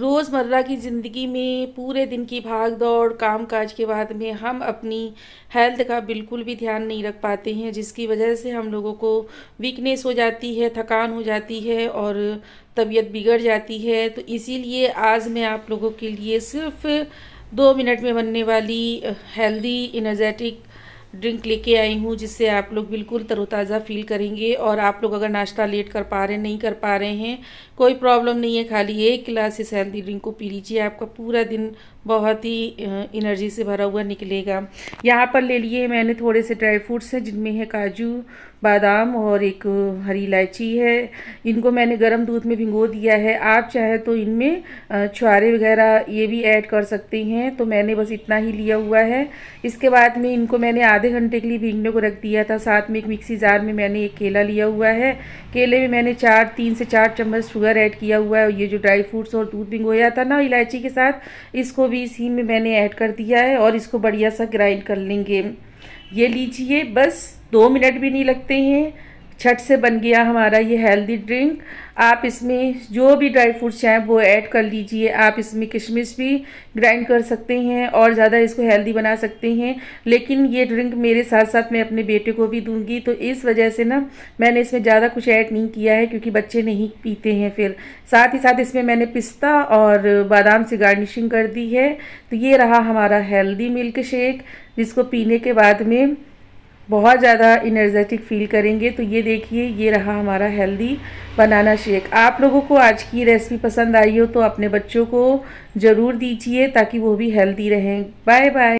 रोज़मर्रा की ज़िंदगी में पूरे दिन की भाग दौड़ काम काज के बाद में हम अपनी हेल्थ का बिल्कुल भी ध्यान नहीं रख पाते हैं जिसकी वजह से हम लोगों को वीकनेस हो जाती है थकान हो जाती है और तबीयत बिगड़ जाती है तो इसीलिए आज मैं आप लोगों के लिए सिर्फ दो मिनट में बनने वाली हेल्दी इनर्जेटिक ड्रिंक लेके आई हूँ जिससे आप लोग बिल्कुल तरोताज़ा फील करेंगे और आप लोग अगर नाश्ता लेट कर पा रहे नहीं कर पा रहे हैं कोई प्रॉब्लम नहीं है खाली एक गिलास इस हेल्दी ड्रिंक को पी लीजिए आपका पूरा दिन बहुत ही एनर्जी से भरा हुआ निकलेगा यहाँ पर ले लिए मैंने थोड़े से ड्राई फ्रूट्स हैं जिनमें है काजू बादाम और एक हरी इलायची है इनको मैंने गर्म दूध में भिंगो दिया है आप चाहे तो इनमें छुआरे वगैरह ये भी ऐड कर सकते हैं तो मैंने बस इतना ही लिया हुआ है इसके बाद में इनको मैंने आधे घंटे के लिए भीगने को रख दिया था साथ में एक मिक्सी जार में मैंने एक केला लिया हुआ है केले में मैंने चार तीन से चार चम्मच शुगर ऐड किया हुआ है और ये जो ड्राई फ्रूट्स और दूध भिंगोया था ना इलायची के साथ इसको भी इसी में मैंने ऐड कर दिया है और इसको बढ़िया सा ग्राइंड कर लेंगे ये लीजिए बस दो मिनट भी नहीं लगते हैं छट से बन गया हमारा ये हेल्दी ड्रिंक आप इसमें जो भी ड्राई फ्रूट्स चाहें वो ऐड कर लीजिए आप इसमें किशमिश भी ग्राइंड कर सकते हैं और ज़्यादा इसको हेल्दी बना सकते हैं लेकिन ये ड्रिंक मेरे साथ साथ मैं अपने बेटे को भी दूंगी तो इस वजह से ना मैंने इसमें ज़्यादा कुछ ऐड नहीं किया है क्योंकि बच्चे नहीं पीते हैं फिर साथ ही साथ इसमें मैंने पिस्ता और बादाम से गार्निशिंग कर दी है तो ये रहा हमारा हेल्दी मिल्क शेक जिसको पीने के बाद में बहुत ज़्यादा इनर्जेटिक फील करेंगे तो ये देखिए ये रहा हमारा हेल्दी बनाना शेक आप लोगों को आज की रेसिपी पसंद आई हो तो अपने बच्चों को ज़रूर दीजिए ताकि वो भी हेल्दी रहें बाय बाय